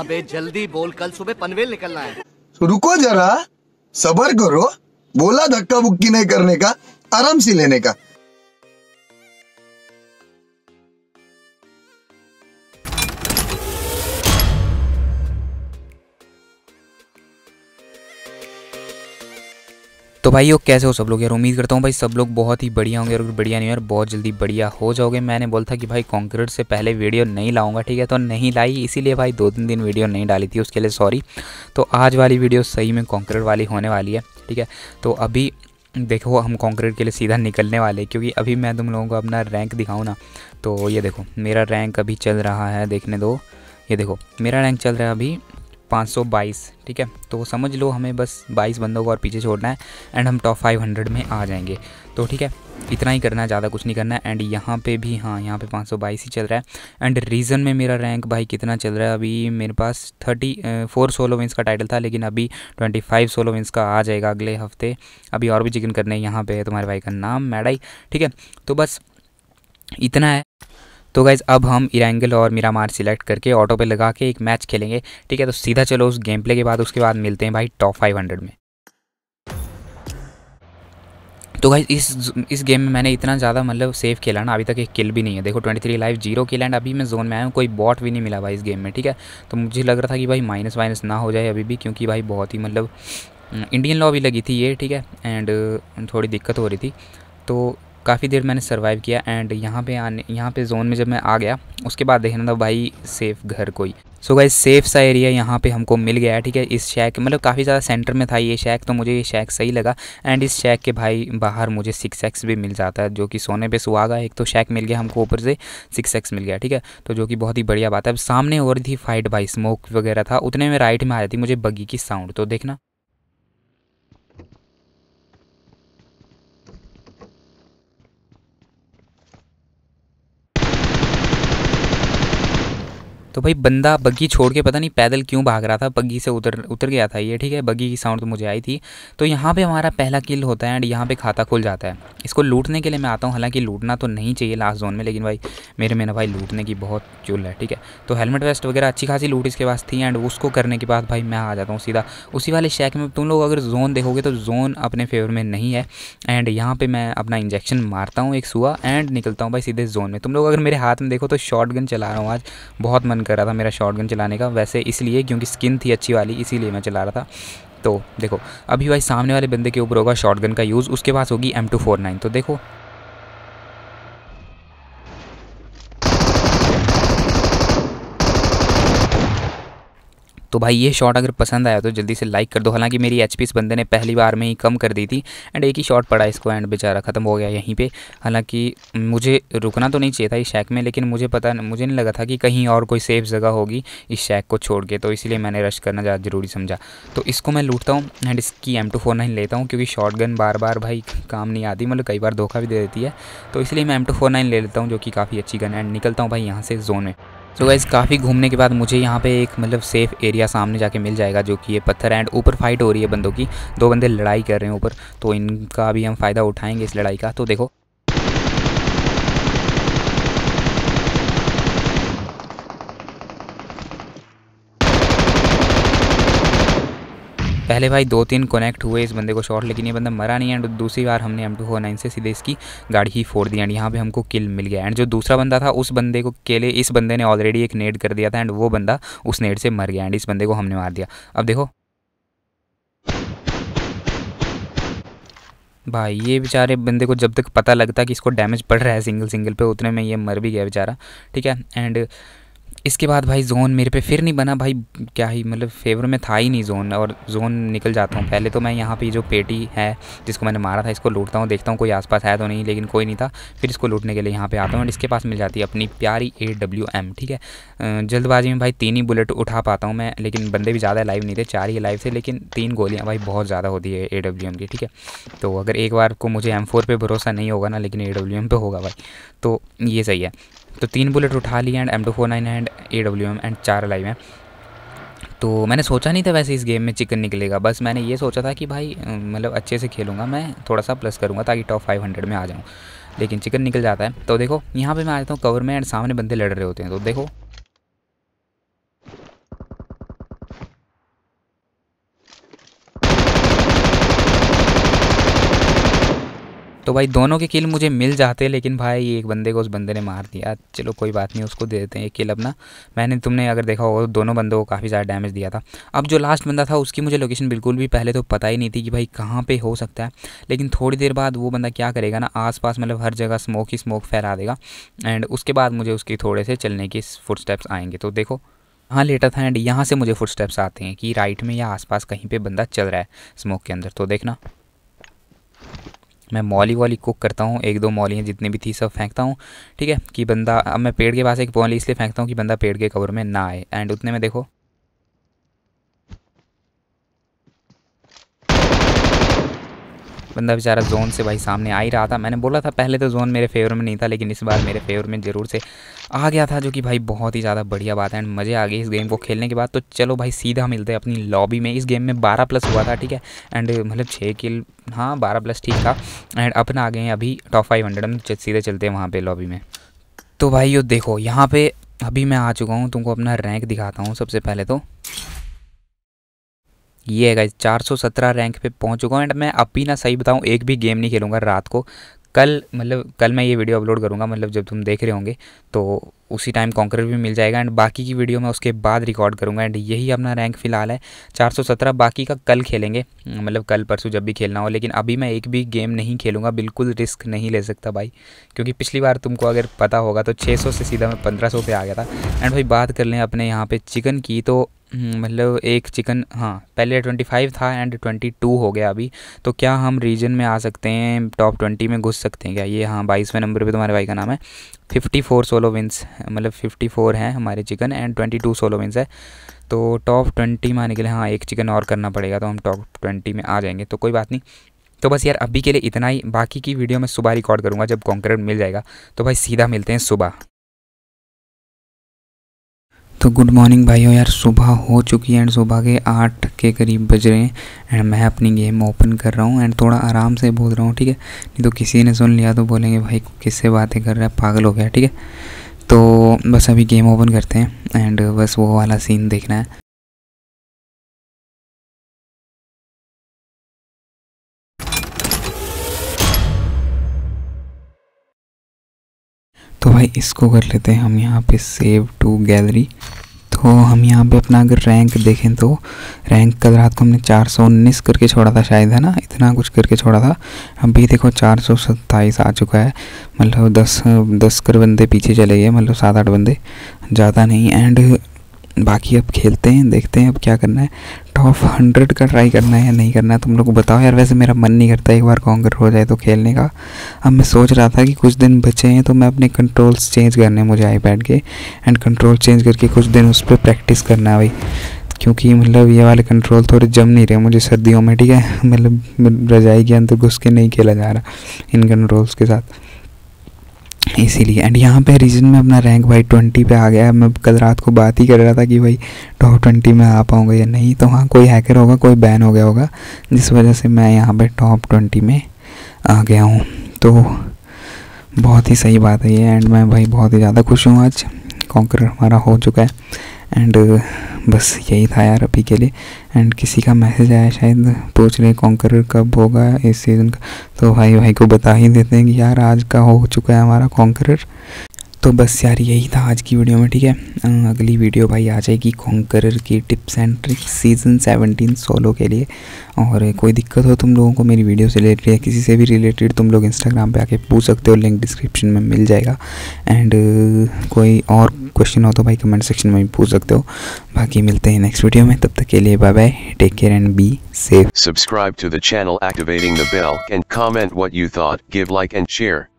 अबे जल्दी बोल कल सुबह पनवेल निकलना है तो रुको जरा सबर करो बोला धक्का बुक्की नहीं करने का आराम से लेने का भाई यो कैसे हो सब लोग यार उम्मीद करता हूँ भाई सब लोग बहुत ही बढ़िया होंगे और बढ़िया नहीं यार बहुत जल्दी बढ़िया हो जाओगे मैंने बोला था कि भाई कॉन्क्रीट से पहले वीडियो नहीं लाऊंगा ठीक है तो नहीं लाई इसीलिए भाई दो तीन दिन वीडियो नहीं डाली थी उसके लिए सॉरी तो आज वाली वीडियो सही में कॉन्क्रीट वाली होने वाली है ठीक है तो अभी देखो हम कॉन्क्रीट के लिए सीधा निकलने वाले क्योंकि अभी मैं तुम लोगों को अपना रैंक दिखाऊँ ना तो ये देखो मेरा रैंक अभी चल रहा है देखने दो ये देखो मेरा रैंक चल रहा है अभी 522 ठीक है तो समझ लो हमें बस 22 बंदों को और पीछे छोड़ना है एंड हम टॉप 500 में आ जाएंगे तो ठीक है इतना ही करना है ज़्यादा कुछ नहीं करना है एंड यहाँ पे भी हाँ यहाँ पे 522 ही चल रहा है एंड रीज़न में मेरा रैंक भाई कितना चल रहा है अभी मेरे पास थर्टी फोर सोलो विंस का टाइटल था लेकिन अभी ट्वेंटी फाइव सोलो विंस का आ जाएगा अगले हफ्ते अभी और भी चिकन करने यहाँ पे है तुम्हारे भाई का नाम मैडाई ठीक है तो बस इतना है तो गाइज़ अब हम इरेंगल और मीरा मार सिलेक्ट करके ऑटो पे लगा के एक मैच खेलेंगे ठीक है तो सीधा चलो उस गेम प्ले के बाद उसके बाद मिलते हैं भाई टॉप फाइव हंड्रेड में तो गाइज़ इस इस गेम में मैंने इतना ज़्यादा मतलब सेफ खेला ना अभी तक एक किल भी नहीं है देखो 23 लाइफ जीरो किल एंड अभी मैं जोन में आया हूँ कोई बॉट भी नहीं मिला भाई इस गेम में ठीक है तो मुझे लग रहा था कि भाई माइनस वाइनस ना हो जाए अभी भी क्योंकि भाई बहुत ही मतलब इंडियन हम्म, लॉ भी लगी थी ये ठीक है एंड थोड़ी दिक्कत हो रही थी तो काफ़ी देर मैंने सर्वाइव किया एंड यहाँ पे आने यहाँ पे जोन में जब मैं आ गया उसके बाद देखना था भाई सेफ़ घर कोई सो so गाइज सेफ सा एरिया यहाँ पे हमको मिल गया है ठीक है इस शैक मतलब काफ़ी ज़्यादा सेंटर में था ये शैक तो मुझे ये शैक सही लगा एंड इस शैक के भाई बाहर मुझे सिक्स एक्स भी मिल जाता है जो कि सोने पे सुहागा एक तो शैक मिल गया हमको ऊपर से सिक्स एक्स मिल गया ठीक है तो जो कि बहुत ही बढ़िया बात है अब सामने हो रही थी फाइट भाई स्मोक वगैरह था उतने में राइट में आ जाती मुझे बगी की साउंड तो देखना तो भाई बंदा बग्गी छोड़ के पता नहीं पैदल क्यों भाग रहा था बग्गी से उतर उतर गया था ये ठीक है बग्गी की साउंड तो मुझे आई थी तो यहाँ पे हमारा पहला किल होता है एंड यहाँ पे खाता खुल जाता है इसको लूटने के लिए मैं आता हूँ हालांकि लूटना तो नहीं चाहिए लास्ट जोन में लेकिन भाई मेरे में ना भाई लूटने की बहुत चुल है ठीक है तो हेलमेट वेस्ट वगैरह अच्छी खासी लूट इसके पास थी एंड उसको करने के बाद भाई मैं आ जाता हूँ सीधा उसी वाले शेक में तुम लोग अगर जोन देखोगे तो जोन अपने फेवर में नहीं है एंड यहाँ पर मैं अपना इंजेक्शन मारता हूँ एक सुआ एंड निकलता हूँ भाई सीधे जोन में तुम लोग अगर मेरे हाथ में देखो तो शॉर्ट चला रहा हूँ आज बहुत मन कर रहा था मेरा शॉर्ट चलाने का वैसे इसलिए क्योंकि स्किन थी अच्छी वाली इसीलिए मैं चला रहा था तो देखो अभी भाई सामने वाले बंदे के ऊपर होगा शॉटगन का यूज़ उसके पास होगी एम टू फोर नाइन तो देखो तो भाई ये शॉट अगर पसंद आया तो जल्दी से लाइक कर दो हालांकि मेरी एच इस बंदे ने पहली बार में ही कम कर दी थी एंड एक ही शॉट पड़ा इसको एंड बेचारा ख़त्म हो गया यहीं पर हालाँकि मुझे रुकना तो नहीं चाहिए था इस शैक में लेकिन मुझे पता मुझे नहीं लगा था कि कहीं और कोई सेफ जगह होगी इस शैक को छोड़ के तो इसलिए मैंने रश करना ज़्यादा ज़रूरी समझा तो इसको मैं लूटता हूँ एंड इसकी एम टू फोर नाइन लेता हूँ क्योंकि शॉट गन बार बार भाई काम नहीं आती मतलब कई बार धोखा भी दे देती है तो इसलिए मैं एम टू फोर नाइन ले लेता हूँ जो कि काफ़ी अच्छी गन है एंड निकलता हूँ भाई यहाँ से जोन में सो so गाइज़ काफ़ी घूमने के बाद मुझे यहाँ पे एक मतलब सेफ़ एरिया सामने जाके मिल जाएगा जो कि ये पत्थर एंड ऊपर फाइट हो रही है बंदों की दो बंदे लड़ाई कर रहे हैं ऊपर तो इनका भी हम फ़ायदा उठाएंगे इस लड़ाई का तो देखो पहले भाई दो तीन कनेक्ट हुए इस बंदे को शॉट लेकिन ये बंदा मरा नहीं एंड दूसरी बार हमने एम टू से सीधे इसकी गाड़ी ही फोड़ दी एंड यहाँ पे हमको किल मिल गया एंड जो दूसरा बंदा था उस बंदे को केले इस बंदे ने ऑलरेडी एक नेट कर दिया था एंड वो बंदा उस नेट से मर गया एंड इस बंदे को हमने मार दिया अब देखो भाई ये बेचारे बंदे को जब तक पता लगता कि इसको डैमेज पड़ रहा है सिंगल सिंगल पे उतने में ये मर भी गया बेचारा ठीक है एंड इसके बाद भाई जोन मेरे पे फिर नहीं बना भाई क्या ही मतलब फेवर में था ही नहीं जोन और जोन निकल जाता हूँ पहले तो मैं यहाँ पे जो पेटी है जिसको मैंने मारा था इसको लूटता हूँ देखता हूँ कोई आसपास है तो नहीं लेकिन कोई नहीं था फिर इसको लूटने के लिए यहाँ पे आता हूँ और इसके पास मिल जाती है अपनी प्यारी ए डब्ल्यू एम ठीक है जल्दबाजी में भाई तीन ही बुलेट उठा पाता हूँ मैं लेकिन बंदे भी ज़्यादा लाइव नहीं थे चार ही लाइव थे लेकिन तीन गोलियाँ भाई बहुत ज़्यादा होती है ए डब्ल्यू एम की ठीक है तो अगर एक बार को मुझे एम फोर पर भरोसा नहीं होगा ना लेकिन ए डब्ल्यू एम पर होगा भाई तो ये सही है तो तीन बुलेट उठा लिए and M two four nine and A W M and चार लाइव हैं तो मैंने सोचा नहीं था वैसे इस गेम में चिकन निकलेगा बस मैंने ये सोचा था कि भाई मतलब अच्छे से खेलूँगा मैं थोड़ा सा प्लस करूँगा ताकि टॉप फाइव हंड्रेड में आ जाऊँ लेकिन चिकन निकल जाता है तो देखो यहाँ पे मैं आ जाता हूँ कवर में एंड सामने बंदे लड़ रहे होते हैं तो देखो तो भाई दोनों के किल मुझे मिल जाते लेकिन भाई एक बंदे को उस बंदे ने मार दिया चलो कोई बात नहीं उसको दे देते हैं एक किल अपना मैंने तुमने अगर देखा हो दोनों बंदों को काफ़ी ज़्यादा डैमेज दिया था अब जो लास्ट बंदा था उसकी मुझे लोकेशन बिल्कुल भी पहले तो पता ही नहीं थी कि भाई कहाँ पर हो सकता है लेकिन थोड़ी देर बाद वो बंदा क्या करेगा ना पास मतलब हर जगह स्मोक ही स्मोक फैला देगा एंड उसके बाद मुझे उसकी थोड़े से चलने की स्टेप्स आएंगे तो देखो हाँ लेटा था एंड यहाँ से मुझे फुटस्टेप्स आते हैं कि राइट में या आसपास कहीं पे बंदा चल रहा है स्मोक के अंदर तो देखना मैं मॉली वाली कुक करता हूँ एक दो मौलियाँ जितनी भी थी सब फेंकता हूँ ठीक है कि बंदा अब मैं पेड़ के पास एक मॉली इसलिए फेंकता हूँ कि बंदा पेड़ के कवर में ना आए एंड उतने में देखो बंदा बेचारा जोन से भाई सामने आ ही रहा था मैंने बोला था पहले तो जोन मेरे फेवर में नहीं था लेकिन इस बार मेरे फेवर में ज़रूर से आ गया था जो कि भाई बहुत ही ज़्यादा बढ़िया बात है एंड मज़े आ गए इस गेम को खेलने के बाद तो चलो भाई सीधा मिलते हैं अपनी लॉबी में इस गेम में बारह प्लस हुआ था ठीक है एंड मतलब छः किल हाँ बारह प्लस ठीक था एंड अपना आ गए हैं अभी टॉप फाइव हंड्रेड हम सीधे चलते हैं वहाँ पर लॉबी में तो भाई यो देखो यहाँ पर अभी मैं आ चुका हूँ तुमको अपना रैंक दिखाता हूँ सबसे पहले तो ये है गाइज 417 रैंक पे पहुंच चुका हूँ एंड मैं अभी ना सही बताऊँ एक भी गेम नहीं खेलूँगा रात को कल मतलब कल मैं ये वीडियो अपलोड करूँगा मतलब जब तुम देख रहे होंगे तो उसी टाइम कॉन्करर भी मिल जाएगा एंड बाकी की वीडियो मैं उसके बाद रिकॉर्ड करूँगा एंड यही अपना रैंक फ़िलहाल है 417 बाकी का कल खेलेंगे मतलब कल परसों जब भी खेलना हो लेकिन अभी मैं एक भी गेम नहीं खेलूँगा बिल्कुल रिस्क नहीं ले सकता भाई क्योंकि पिछली बार तुमको अगर पता होगा तो छः से सीधा मैं पंद्रह सौ आ गया था एंड भाई बात कर लें अपने यहाँ पर चिकन की तो हम्म, मतलब एक चिकन हाँ पहले ट्वेंटी फाइव था एंड ट्वेंटी टू हो गया अभी तो क्या हम रीजन में आ सकते हैं टॉप ट्वेंटी में घुस सकते हैं क्या ये हाँ बाईसवें नंबर पे तुम्हारे भाई का नाम है फिफ्टी फोर सोलो विंस मतलब फिफ्टी फोर हैं हमारे chicken and twenty two solo wins है तो टॉप ट्वेंटी में आने के लिए हाँ एक चिकन और करना पड़ेगा तो हम टॉप ट्वेंटी में आ जाएंगे तो कोई बात नहीं तो बस यार अभी के लिए इतना ही बाकी की वीडियो मैं सुबह रिकॉर्ड करूँगा जब कॉन्क्रेट मिल जाएगा तो भाई सीधा मिलते हैं सुबह तो गुड मॉर्निंग भाइयों यार सुबह हो चुकी है एंड सुबह के आठ के करीब बज रहे हैं एंड मैं अपनी गेम ओपन कर रहा हूँ एंड थोड़ा आराम से बोल रहा हूँ ठीक है नहीं तो किसी ने सुन लिया तो बोलेंगे भाई किससे बातें कर रहा है पागल हो गया ठीक है तो बस अभी गेम ओपन करते हैं एंड बस वो वाला सीन देखना है तो भाई इसको कर लेते हैं हम यहाँ पे सेव टू गैलरी तो हम यहाँ पे अपना अगर रैंक देखें तो रैंक कल रात को हमने चार सौ उन्नीस करके छोड़ा था शायद है ना इतना कुछ करके छोड़ा था अभी देखो चार सौ सत्ताईस आ चुका है मतलब दस दस कर बंदे पीछे चले गए मतलब सात आठ बंदे ज़्यादा नहीं एंड बाकी अब खेलते हैं देखते हैं अब क्या करना है टॉप हंड्रेड का ट्राई करना है या नहीं करना है तुम लोग को बताओ यार वैसे मेरा मन नहीं करता एक बार कॉन्कर हो जाए तो खेलने का अब मैं सोच रहा था कि कुछ दिन बचे हैं तो मैं अपने कंट्रोल्स चेंज करने मुझे आईपैड के एंड कंट्रोल चेंज करके कुछ दिन उस पर प्रैक्टिस करना है भाई क्योंकि मतलब ये वाले कंट्रोल थोड़े जम नहीं रहे मुझे सर्दियों में ठीक है मतलब रजाई के अंदर घुस के नहीं खेला जा रहा इन कंट्रोल्स के साथ इसीलिए एंड यहाँ पे रीजन में अपना रैंक भाई ट्वेंटी पे आ गया है मैं कल रात को बात ही कर रहा था कि भाई टॉप ट्वेंटी में आ पाऊँगा या नहीं तो हाँ कोई हैकर होगा कोई बैन हो गया होगा जिस वजह से मैं यहाँ पे टॉप ट्वेंटी में आ गया हूँ तो बहुत ही सही बात है ये एंड मैं भाई बहुत ही ज़्यादा खुश हूँ आज कॉन्कर हमारा हो चुका है एंड uh, बस यही था यार अभी के लिए एंड किसी का मैसेज आया शायद पूछ रहे कॉन्कर कब होगा इस सीज़न का तो भाई भाई को बता ही देते हैं कि यार आज का हो चुका है हमारा कॉन्कर तो बस यार यही था आज की वीडियो में ठीक है अगली वीडियो भाई आ जाएगी कॉन्कर की tips and tricks season seventeen solo के लिए और कोई दिक्कत हो तुम लोगों को मेरी वीडियो से रिलेटेड या किसी से भी रिलेटेड तुम लोग इंस्टाग्राम पे आके पूछ सकते हो लिंक डिस्क्रिप्शन में मिल जाएगा एंड कोई और क्वेश्चन हो तो भाई कमेंट सेक्शन में भी पूछ सकते हो बाकी मिलते हैं नेक्स्ट वीडियो में तब तक के लिए bye bye take care and be safe subscribe to the channel activating the bell and comment what you thought give like and share